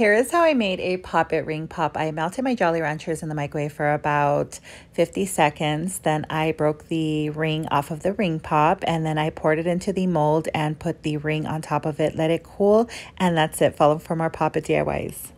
Here is how I made a poppet ring pop. I melted my Jolly Ranchers in the microwave for about 50 seconds. Then I broke the ring off of the ring pop and then I poured it into the mold and put the ring on top of it. Let it cool and that's it. Follow for more poppet DIYs.